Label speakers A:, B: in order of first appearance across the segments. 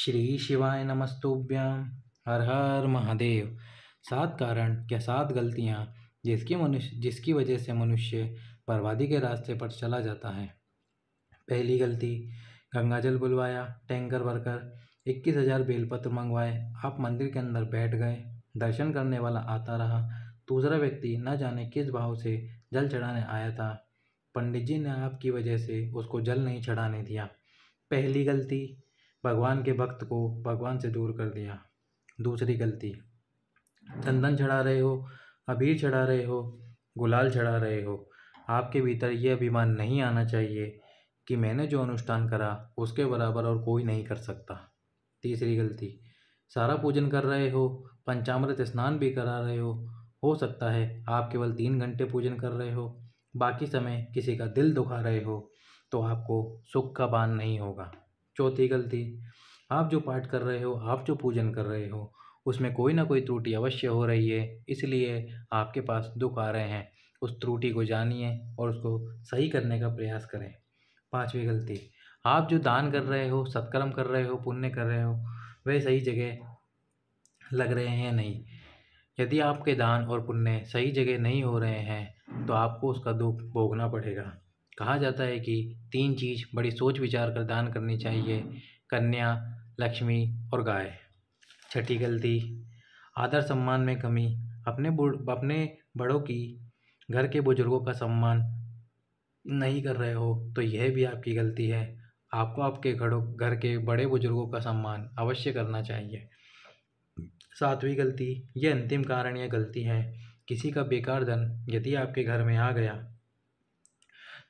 A: श्री शिवाय नमस्तोभ्याम हर हर महादेव सात कारण क्या सात गलतियाँ जिसकी मनुष्य जिसकी वजह से मनुष्य बर्बादी के रास्ते पर चला जाता है पहली गलती गंगाजल बुलवाया टैंकर भरकर इक्कीस हज़ार बेलपत्र मंगवाए आप मंदिर के अंदर बैठ गए दर्शन करने वाला आता रहा दूसरा व्यक्ति न जाने किस भाव से जल चढ़ाने आया था पंडित जी ने आपकी वजह से उसको जल नहीं चढ़ाने दिया पहली गलती भगवान के भक्त को भगवान से दूर कर दिया दूसरी गलती चंदन चढ़ा रहे हो अबीर चढ़ा रहे हो गुलाल चढ़ा रहे हो आपके भीतर ये अभिमान नहीं आना चाहिए कि मैंने जो अनुष्ठान करा उसके बराबर और कोई नहीं कर सकता तीसरी गलती सारा पूजन कर रहे हो पंचामृत स्नान भी करा रहे हो हो सकता है आप केवल तीन घंटे पूजन कर रहे हो बाकी समय किसी का दिल दुखा रहे हो तो आपको सुख का बान नहीं होगा चौथी गलती आप जो पाठ कर रहे हो आप जो पूजन कर रहे हो उसमें कोई ना कोई त्रुटि अवश्य हो रही है इसलिए आपके पास दुख आ रहे हैं उस त्रुटि को जानिए और उसको सही करने का प्रयास करें पाँचवीं गलती आप जो दान कर रहे हो सत्कर्म कर रहे हो पुण्य कर रहे हो वह सही जगह लग रहे हैं नहीं यदि आपके दान और पुण्य सही जगह नहीं हो रहे हैं तो आपको उसका दुख भोगना पड़ेगा कहा जाता है कि तीन चीज़ बड़ी सोच विचार कर दान करनी चाहिए कन्या लक्ष्मी और गाय छठी गलती आदर सम्मान में कमी अपने अपने बड़ों की घर के बुजुर्गों का सम्मान नहीं कर रहे हो तो यह भी आपकी गलती है आपको आपके घरों घर के बड़े बुजुर्गों का सम्मान अवश्य करना चाहिए सातवीं गलती ये अंतिम कारण या गलती है किसी का बेकार धन यदि आपके घर में आ गया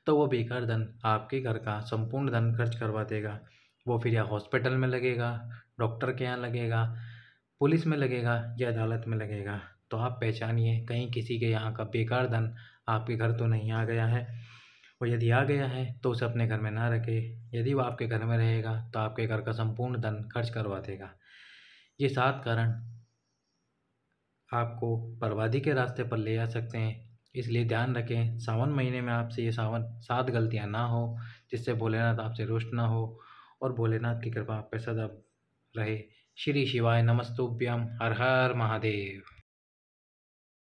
A: तो वो बेकार धन आपके घर का संपूर्ण धन खर्च करवा देगा वो फिर या हॉस्पिटल में लगेगा डॉक्टर के यहाँ लगेगा पुलिस में लगेगा या अदालत में लगेगा तो आप पहचानिए कहीं किसी के यहाँ का बेकार धन आपके घर तो नहीं आ गया है और यदि आ गया है तो उसे अपने घर में ना रखे यदि वो आपके घर में रहेगा तो आपके घर का संपूर्ण धन खर्च करवा देगा ये सात कारण आपको बर्बादी के रास्ते पर ले जा सकते हैं इसलिए ध्यान रखें सावन महीने में आपसे ये सावन सात गलतियाँ ना हो जिससे भोलेनाथ आपसे रुष्ट ना हो और भोलेनाथ की कृपा आप पर सदा रहे श्री शिवाय नमस्तुभ्यम हर हर महादेव